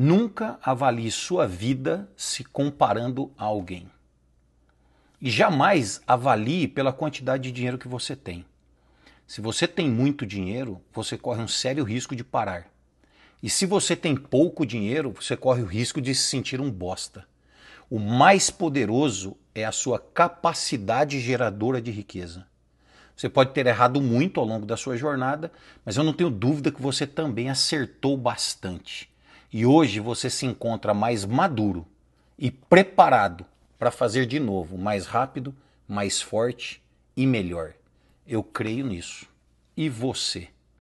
Nunca avalie sua vida se comparando a alguém. E jamais avalie pela quantidade de dinheiro que você tem. Se você tem muito dinheiro, você corre um sério risco de parar. E se você tem pouco dinheiro, você corre o risco de se sentir um bosta. O mais poderoso é a sua capacidade geradora de riqueza. Você pode ter errado muito ao longo da sua jornada, mas eu não tenho dúvida que você também acertou bastante. E hoje você se encontra mais maduro e preparado para fazer de novo, mais rápido, mais forte e melhor. Eu creio nisso. E você?